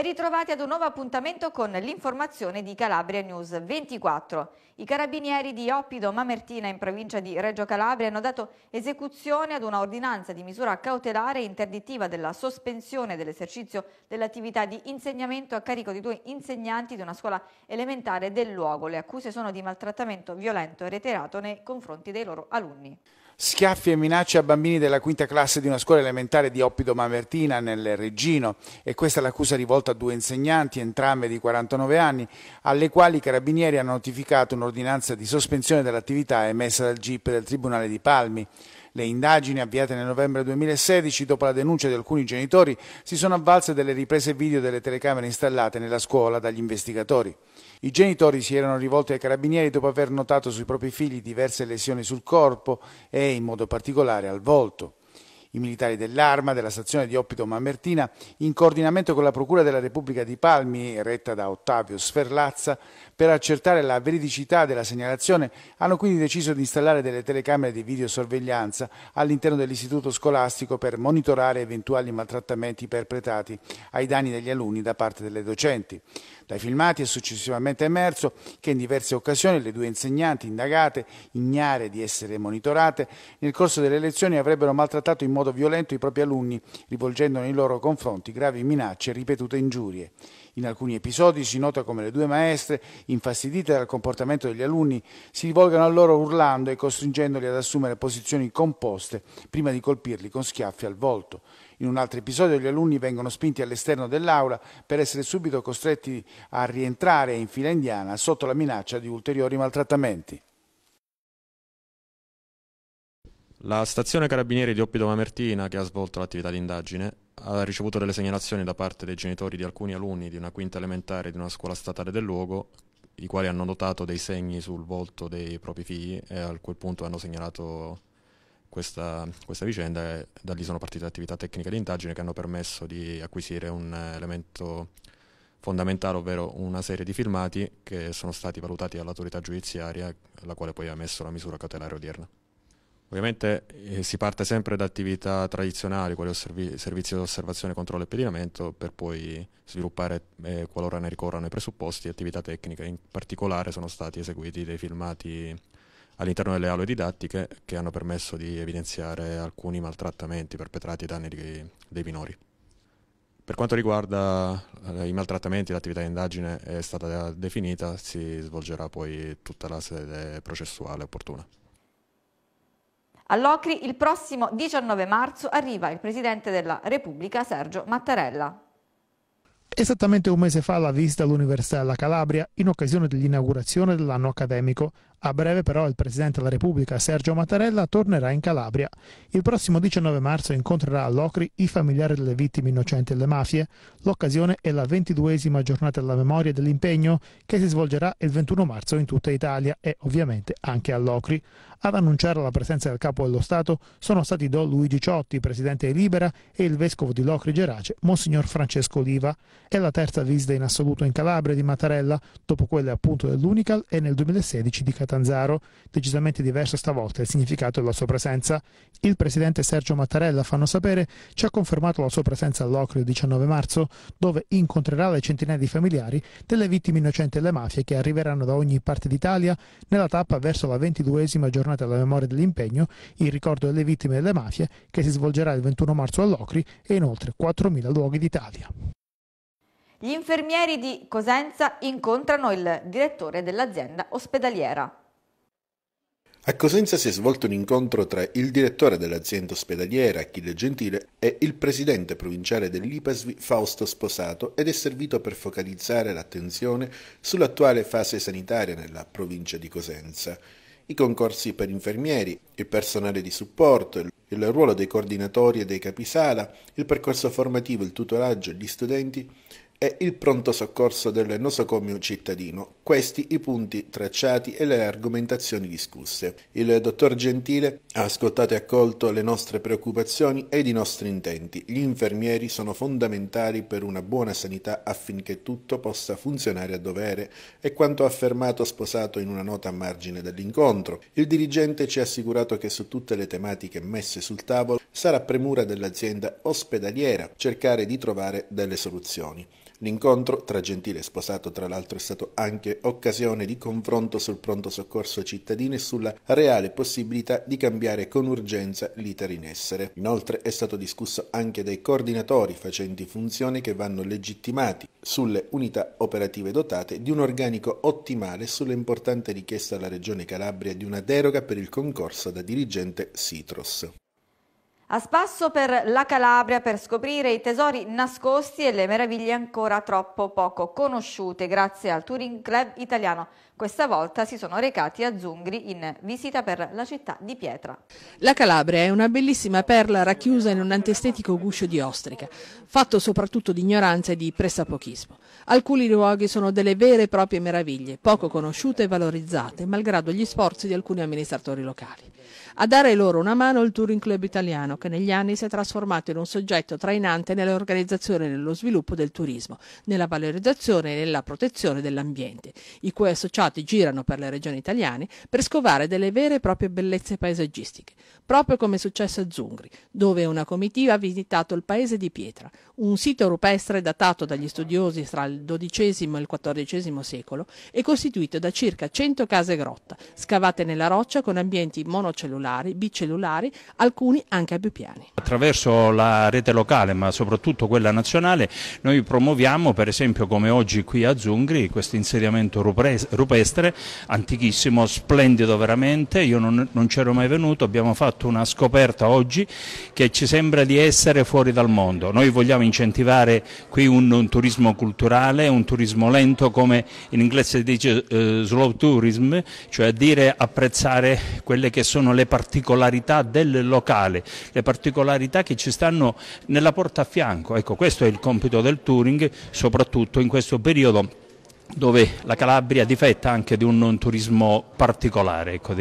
Ben ritrovati ad un nuovo appuntamento con l'informazione di Calabria News 24. I carabinieri di Oppido Mamertina in provincia di Reggio Calabria hanno dato esecuzione ad una ordinanza di misura cautelare interdittiva della sospensione dell'esercizio dell'attività di insegnamento a carico di due insegnanti di una scuola elementare del luogo. Le accuse sono di maltrattamento violento e reiterato nei confronti dei loro alunni schiaffi e minacce a bambini della quinta classe di una scuola elementare di Oppido Mamertina nel Reggino e questa è l'accusa rivolta a due insegnanti, entrambe di 49 anni, alle quali i carabinieri hanno notificato un'ordinanza di sospensione dell'attività emessa dal GIP del Tribunale di Palmi. Le indagini avviate nel novembre 2016 dopo la denuncia di alcuni genitori si sono avvalse delle riprese video delle telecamere installate nella scuola dagli investigatori. I genitori si erano rivolti ai carabinieri dopo aver notato sui propri figli diverse lesioni sul corpo e in modo particolare al volto. I militari dell'Arma, della stazione di Oppito Mamertina, in coordinamento con la Procura della Repubblica di Palmi, retta da Ottavio Sferlazza, per accertare la veridicità della segnalazione, hanno quindi deciso di installare delle telecamere di videosorveglianza all'interno dell'istituto scolastico per monitorare eventuali maltrattamenti perpetrati ai danni degli alunni da parte delle docenti. Dai filmati è successivamente emerso che in diverse occasioni le due insegnanti indagate, ignare di essere monitorate, nel corso delle lezioni avrebbero maltrattato in modo violento i propri alunni, rivolgendo nei loro confronti gravi minacce e ripetute ingiurie. In alcuni episodi si nota come le due maestre, infastidite dal comportamento degli alunni, si rivolgano a loro urlando e costringendoli ad assumere posizioni composte prima di colpirli con schiaffi al volto. In un altro episodio gli alunni vengono spinti all'esterno dell'aula per essere subito costretti a rientrare in fila indiana sotto la minaccia di ulteriori maltrattamenti. La stazione carabinieri di Oppido Mamertina, che ha svolto l'attività di indagine, ha ricevuto delle segnalazioni da parte dei genitori di alcuni alunni di una quinta elementare di una scuola statale del luogo, i quali hanno notato dei segni sul volto dei propri figli e a quel punto hanno segnalato questa, questa, vicenda e da lì sono partite attività tecniche di indagine che hanno permesso di acquisire un eh, elemento fondamentale, ovvero una serie di filmati che sono stati valutati dall'autorità giudiziaria, la quale poi ha messo la misura cautelare odierna. Ovviamente eh, si parte sempre da attività tradizionali, quali osservi- servizi di osservazione, controllo e pedinamento, per poi sviluppare, eh, qualora ne ricorrano i presupposti, attività tecniche. In particolare sono stati eseguiti dei filmati all'interno delle aule didattiche che hanno permesso di evidenziare alcuni maltrattamenti perpetrati ai danni di, dei minori. Per quanto riguarda eh, i maltrattamenti, l'attività di indagine è stata definita, si svolgerà poi tutta la sede processuale opportuna. All'Ocri il prossimo 19 marzo arriva il Presidente della Repubblica Sergio Mattarella. Esattamente un mese fa la visita all'Università della Calabria in occasione dell'inaugurazione dell'anno accademico a breve però il Presidente della Repubblica Sergio Mattarella tornerà in Calabria. Il prossimo 19 marzo incontrerà a Locri i familiari delle vittime innocenti delle mafie. L'occasione è la ventiduesima giornata della memoria e dell'impegno che si svolgerà il 21 marzo in tutta Italia e ovviamente anche a Locri. Ad annunciare la presenza del Capo dello Stato sono stati Don Luigi Ciotti, Presidente di Libera, e il Vescovo di Locri Gerace, Monsignor Francesco Oliva. È la terza visita in assoluto in Calabria di Mattarella, dopo quelle appunto dell'Unical e nel 2016 di Catania. Catanzaro, decisamente diverso stavolta il significato della sua presenza. Il presidente Sergio Mattarella, fanno sapere, ci ha confermato la sua presenza all'Ocrio il 19 marzo, dove incontrerà le centinaia di familiari delle vittime innocenti delle mafie che arriveranno da ogni parte d'Italia nella tappa verso la 22esima giornata della memoria dell'impegno, il ricordo delle vittime delle mafie, che si svolgerà il 21 marzo all'Ocri e in oltre 4.000 luoghi d'Italia. Gli infermieri di Cosenza incontrano il direttore dell'azienda ospedaliera. A Cosenza si è svolto un incontro tra il direttore dell'azienda ospedaliera Achille Gentile e il presidente provinciale dell'IPASVI Fausto Sposato ed è servito per focalizzare l'attenzione sull'attuale fase sanitaria nella provincia di Cosenza. I concorsi per infermieri, il personale di supporto, il ruolo dei coordinatori e dei capisala, il percorso formativo, il tutoraggio, gli studenti e il pronto soccorso del nosocomio cittadino. Questi i punti tracciati e le argomentazioni discusse. Il dottor Gentile ha ascoltato e accolto le nostre preoccupazioni ed i nostri intenti. Gli infermieri sono fondamentali per una buona sanità affinché tutto possa funzionare a dovere è quanto affermato sposato in una nota a margine dell'incontro. Il dirigente ci ha assicurato che su tutte le tematiche messe sul tavolo sarà premura dell'azienda ospedaliera cercare di trovare delle soluzioni. L'incontro tra Gentile e Sposato tra l'altro è stato anche occasione di confronto sul pronto soccorso cittadino e sulla reale possibilità di cambiare con urgenza l'iter in essere. Inoltre è stato discusso anche dai coordinatori facenti funzione che vanno legittimati sulle unità operative dotate di un organico ottimale sulle importanti richiesta alla Regione Calabria di una deroga per il concorso da dirigente Citros. A spasso per la Calabria per scoprire i tesori nascosti e le meraviglie ancora troppo poco conosciute grazie al Touring Club italiano. Questa volta si sono recati a Zungri in visita per la città di pietra. La Calabria è una bellissima perla racchiusa in un antestetico guscio di ostrica, fatto soprattutto di ignoranza e di pressapochismo. Alcuni luoghi sono delle vere e proprie meraviglie, poco conosciute e valorizzate, malgrado gli sforzi di alcuni amministratori locali. A dare loro una mano il Touring Club italiano, che negli anni si è trasformato in un soggetto trainante nell'organizzazione e nello sviluppo del turismo, nella valorizzazione e nella protezione dell'ambiente, i cui associati infatti girano per le regioni italiane per scovare delle vere e proprie bellezze paesaggistiche, proprio come è successo a Zungri, dove una comitiva ha visitato il paese di Pietra, un sito rupestre datato dagli studiosi tra il XII e il XIV secolo e costituito da circa 100 case grotta, scavate nella roccia con ambienti monocellulari, bicellulari, alcuni anche a più piani. Attraverso la rete locale, ma soprattutto quella nazionale, noi promuoviamo, per esempio come oggi qui a Zungri, questo insediamento rupestre equestre, antichissimo, splendido veramente, io non, non c'ero mai venuto, abbiamo fatto una scoperta oggi che ci sembra di essere fuori dal mondo. Noi vogliamo incentivare qui un, un turismo culturale, un turismo lento come in inglese si dice uh, slow tourism, cioè dire apprezzare quelle che sono le particolarità del locale, le particolarità che ci stanno nella porta a fianco. Ecco, questo è il compito del touring, soprattutto in questo periodo dove la Calabria difetta anche di un, un turismo particolare, ecco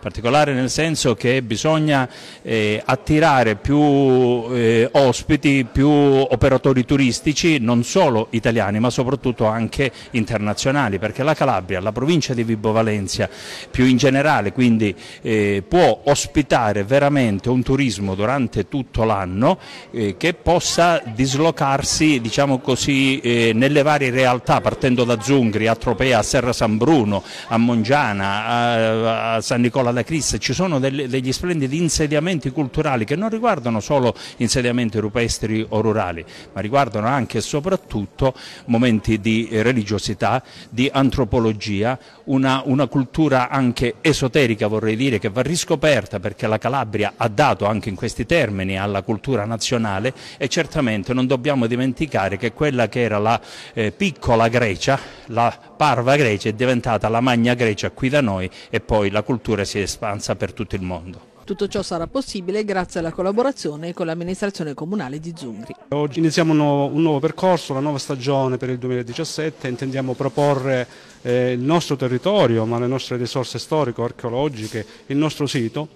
particolare nel senso che bisogna eh, attirare più eh, ospiti, più operatori turistici, non solo italiani ma soprattutto anche internazionali, perché la Calabria, la provincia di Vibo Valencia più in generale quindi eh, può ospitare veramente un turismo durante tutto l'anno eh, che possa dislocarsi diciamo così, eh, nelle varie realtà partendo da Sala Zungri, a Tropea, a Serra San Bruno, a Mongiana, a, a San Nicola da Cris, ci sono delle, degli splendidi insediamenti culturali che non riguardano solo insediamenti rupestri o rurali, ma riguardano anche e soprattutto momenti di religiosità, di antropologia, una, una cultura anche esoterica vorrei dire che va riscoperta perché la Calabria ha dato anche in questi termini alla cultura nazionale e certamente non dobbiamo dimenticare che quella che era la eh, piccola Grecia la Parva Grecia è diventata la Magna Grecia qui da noi e poi la cultura si è espansa per tutto il mondo. Tutto ciò sarà possibile grazie alla collaborazione con l'amministrazione comunale di Zungri. Oggi iniziamo un nuovo, un nuovo, percorso, la nuova stagione per il 2017, intendiamo proporre eh, il nostro territorio, ma le nostre risorse storico-archeologiche, il nostro sito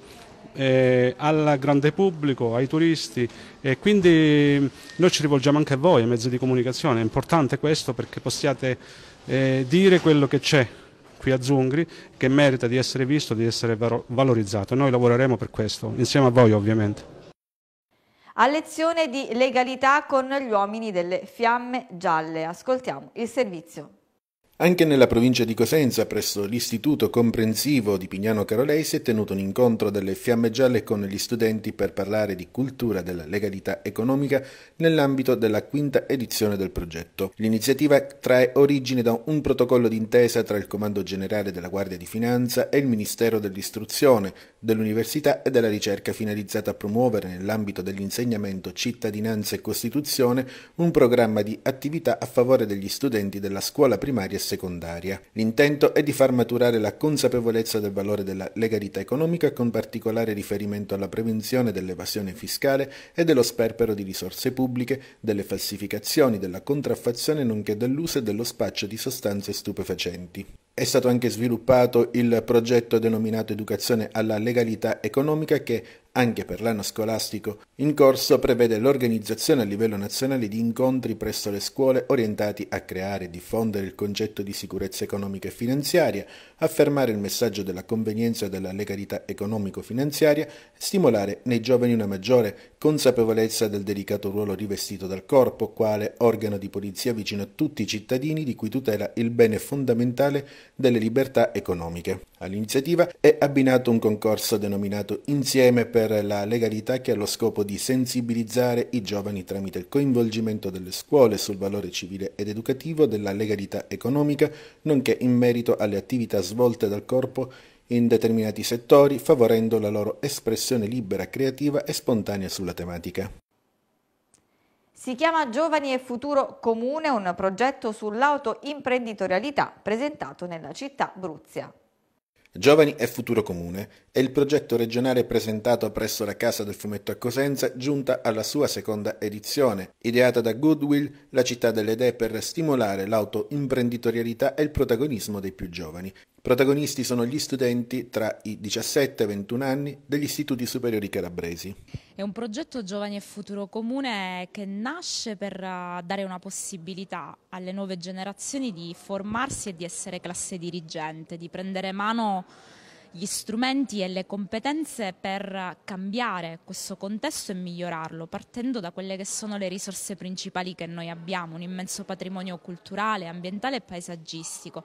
eh, al grande pubblico, ai turisti e quindi mm, noi ci rivolgiamo anche a voi, ai mezzi di comunicazione, è importante questo perché possiate eh, dire quello che c'è qui a Zungri che merita di essere visto, di essere valorizzato. e Noi lavoreremo per questo, insieme a voi ovviamente. A lezione di legalità con gli uomini delle fiamme gialle. Ascoltiamo il servizio. Anche nella provincia di Cosenza, presso l'Istituto Comprensivo di Pignano Carolei, si è tenuto un incontro delle Fiamme Gialle con gli studenti per parlare di cultura della legalità economica nell'ambito della quinta edizione del progetto. L'iniziativa trae origine da un protocollo d'intesa tra il Comando Generale della Guardia di Finanza e il Ministero dell'Istruzione, dell'Università e della Ricerca finalizzato a promuovere nell'ambito dell'insegnamento cittadinanza e Costituzione un programma di attività a favore degli studenti della scuola primaria secondaria. L'intento è di far maturare la consapevolezza del valore della legalità economica con particolare riferimento alla prevenzione dell'evasione fiscale e dello sperpero di risorse pubbliche, delle falsificazioni, della contraffazione nonché dell'uso e dello spaccio di sostanze stupefacenti. È stato anche sviluppato il progetto denominato Educazione alla legalità economica che anche per l'anno scolastico in corso prevede l'organizzazione a livello nazionale di incontri presso le scuole orientati a creare e diffondere il concetto di sicurezza economica e finanziaria, affermare il messaggio della convenienza e della legalità economico-finanziaria e stimolare nei giovani una maggiore consapevolezza del delicato ruolo rivestito dal corpo quale organo di polizia vicino a tutti i cittadini di cui tutela il bene fondamentale delle libertà economiche. All'iniziativa è abbinato un concorso denominato Insieme per la legalità che ha lo scopo di sensibilizzare i giovani tramite il coinvolgimento delle scuole sul valore civile ed educativo della legalità economica, nonché in merito alle attività svolte dal corpo in determinati settori, favorendo la loro espressione libera, creativa e spontanea sulla tematica. Si chiama Giovani e Futuro Comune, un progetto sull'autoimprenditorialità presentato nella città Bruzia. Giovani e futuro comune è il progetto regionale presentato presso la Casa del Fumetto a Cosenza, giunta alla sua seconda edizione, ideata da Goodwill, la città delle idee per stimolare l'autoimprenditorialità e il protagonismo dei più giovani. Protagonisti sono gli studenti tra i 17 e i 21 anni degli istituti superiori calabresi. È un progetto Giovani e Futuro Comune che nasce per eh, dare una possibilità alle nuove generazioni di formarsi e di essere classe dirigente, di prendere mano gli strumenti e le competenze per cambiare questo contesto e migliorarlo, partendo da quelle che sono le risorse principali che noi abbiamo, un immenso patrimonio culturale, ambientale e paesaggistico.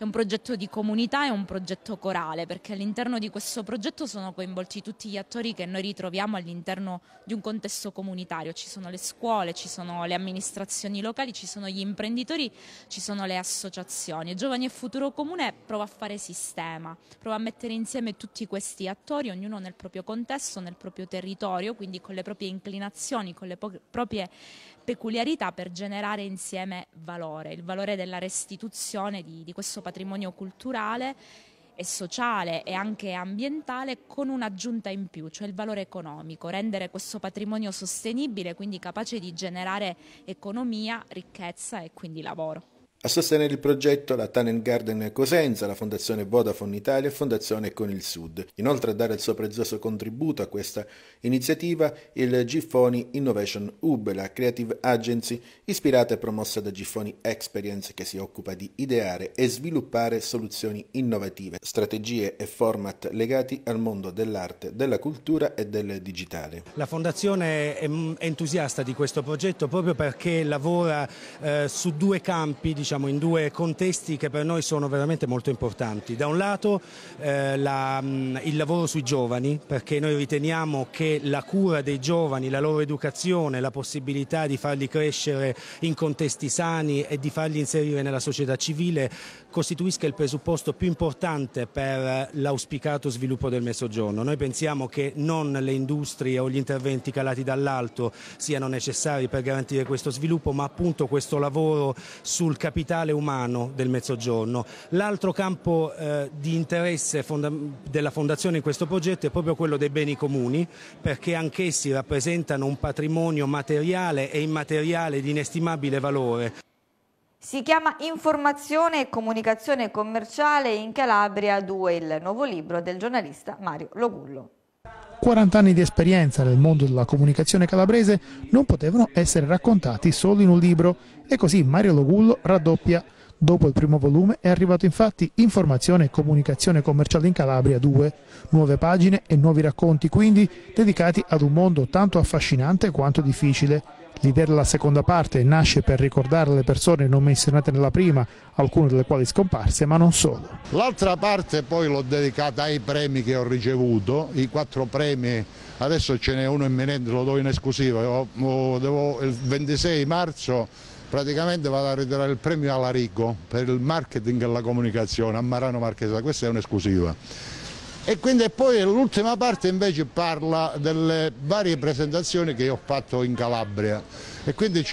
È un progetto di comunità, è un progetto corale, perché all'interno di questo progetto sono coinvolti tutti gli attori che noi ritroviamo all'interno di un contesto comunitario. Ci sono le scuole, ci sono le amministrazioni locali, ci sono gli imprenditori, ci sono le associazioni. Giovani e Futuro Comune prova a fare sistema, prova a mettere insieme tutti questi attori, ognuno nel proprio contesto, nel proprio territorio, quindi con le proprie inclinazioni, con le proprie peculiarità per generare insieme valore, il valore della restituzione di, di questo patrimonio culturale e sociale e anche ambientale con un'aggiunta in più, cioè il valore economico, rendere questo patrimonio sostenibile, quindi capace di generare economia, ricchezza e quindi lavoro. A sostenere il progetto la Talent Garden Cosenza, la Fondazione Vodafone Italia e Fondazione Con il Sud. Inoltre a dare il suo prezioso contributo a questa iniziativa il Giffoni Innovation Hub, la creative agency ispirata e promossa da Giffoni Experience che si occupa di ideare e sviluppare soluzioni innovative, strategie e format legati al mondo dell'arte, della cultura e del digitale. La Fondazione è entusiasta di questo progetto proprio perché lavora eh, su due campi diciamo, diciamo, in due contesti che per noi sono veramente molto importanti. Da un lato eh, la, il lavoro sui giovani, perché noi riteniamo che la cura dei giovani, la loro educazione, la possibilità di farli crescere in contesti sani e di farli inserire nella società civile costituisca il presupposto più importante per l'auspicato sviluppo del Mezzogiorno. Noi pensiamo che non le industrie o gli interventi calati dall'alto siano necessari per garantire questo sviluppo, ma appunto questo lavoro sul capitale capitale umano del Mezzogiorno. L'altro campo eh, di interesse fonda della Fondazione in questo progetto è proprio quello dei beni comuni, perché anch'essi rappresentano un patrimonio materiale e immateriale di inestimabile valore. Si chiama Informazione e comunicazione commerciale in Calabria 2, il nuovo libro del giornalista Mario Logullo. 40 anni di esperienza nel mondo della comunicazione calabrese non potevano essere raccontati solo in un libro e così Mario Logullo raddoppia. Dopo il primo volume è arrivato infatti Informazione e comunicazione commerciale in Calabria 2, nuove pagine e nuovi racconti quindi dedicati ad un mondo tanto affascinante quanto difficile L'idea della seconda parte nasce per ricordare le persone non menzionate nella prima, alcune delle quali scomparse, ma non solo. L'altra parte poi l'ho dedicata ai premi che ho ricevuto, i quattro premi, adesso ce n'è uno imminente, lo do in esclusiva, io, devo, il 26 marzo praticamente vado a ritirare il premio alla Alarico per il marketing e la comunicazione a Marano Marchesa, questa è un'esclusiva e quindi poi l'ultima parte invece parla delle varie presentazioni che ho fatto in Calabria e quindi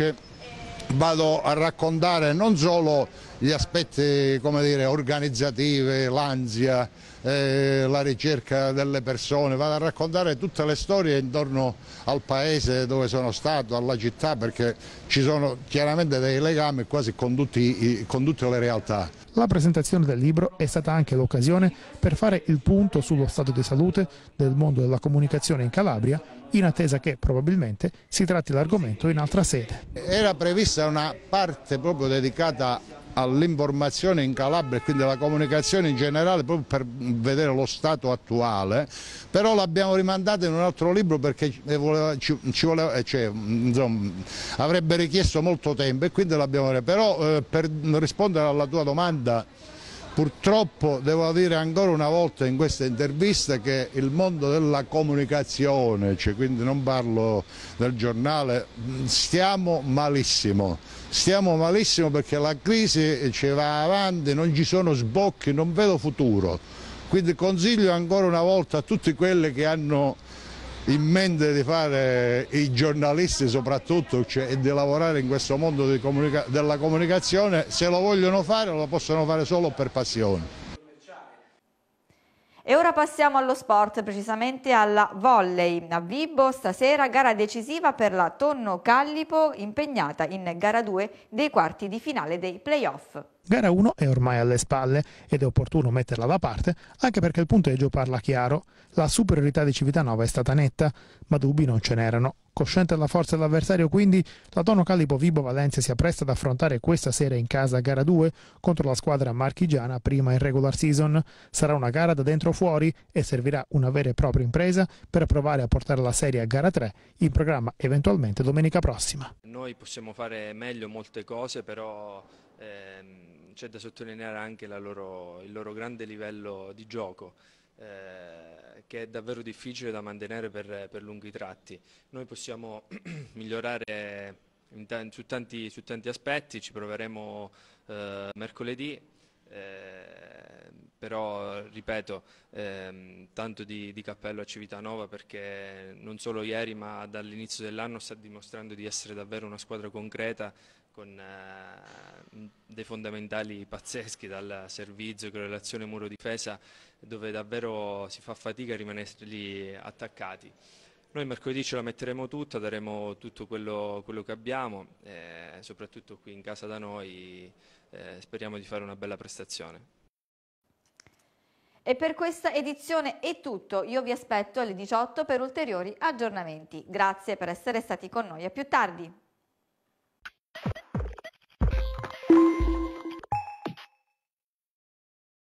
vado a raccontare non solo gli aspetti dire, organizzativi, l'ansia, eh, la ricerca delle persone, vado a raccontare tutte le storie intorno al paese dove sono stato, alla città, perché ci sono chiaramente dei legami quasi con, tutti, con tutte le realtà. La presentazione del libro è stata anche l'occasione per fare il punto sullo stato di salute del mondo della comunicazione in Calabria, in attesa che probabilmente si tratti l'argomento in altra sede. Era prevista una parte proprio dedicata all'informazione in Calabria e quindi alla comunicazione in generale proprio per vedere lo stato attuale, però l'abbiamo rimandata in un altro libro perché voleva, ci, ci voleva, eh, cioè, insomma, avrebbe richiesto molto tempo e quindi l'abbiamo... rimandata. Però eh, per rispondere alla tua domanda Purtroppo devo dire ancora una volta in questa intervista che il mondo della comunicazione, cioè quindi non parlo del giornale, stiamo malissimo. Stiamo malissimo perché la crisi eh, ci va avanti, non ci sono sbocchi, non vedo futuro. Quindi consiglio ancora una volta a tutti quelli che hanno in mente di fare i giornalisti soprattutto cioè, e di lavorare in questo mondo comunica della comunicazione, se lo vogliono fare lo possono fare solo per passione. E ora passiamo allo sport, precisamente alla volley. A Vibo stasera gara decisiva per la Tonno Callipo impegnata in gara 2 dei quarti di finale dei playoff. Gara 1 è ormai alle spalle ed è opportuno metterla da parte anche perché il punteggio parla chiaro. La superiorità di Civitanova è stata netta, ma dubbi non ce n'erano. Cosciente della forza dell'avversario, quindi, la Tono Calipo Vibo Valencia si appresta ad affrontare questa sera in casa gara 2 contro la squadra marchigiana prima in regular season. Sarà una gara da dentro fuori e servirà una vera e propria impresa per provare a portare la serie a gara 3 in programma eventualmente domenica prossima. Noi possiamo fare meglio molte cose, però ehm, c'è da sottolineare anche loro, il loro grande livello di gioco eh, che è davvero difficile da mantenere per, per lunghi tratti. Noi possiamo migliorare in, su, tanti, su, tanti, aspetti, ci proveremo eh, mercoledì. Eh, però ripeto ehm, tanto di, di, cappello a Civitanova perché non solo ieri ma dall'inizio dell'anno sta dimostrando di essere davvero una squadra concreta con eh, dei fondamentali pazzeschi dal servizio, correlazione muro-difesa dove davvero si fa fatica a rimanerli attaccati. Noi mercoledì ce la metteremo tutta, daremo tutto quello, quello che abbiamo, eh, soprattutto qui in casa da noi eh, speriamo di fare una bella prestazione. E per questa edizione è tutto, io vi aspetto alle 18 per ulteriori aggiornamenti. Grazie per essere stati con noi, a più tardi.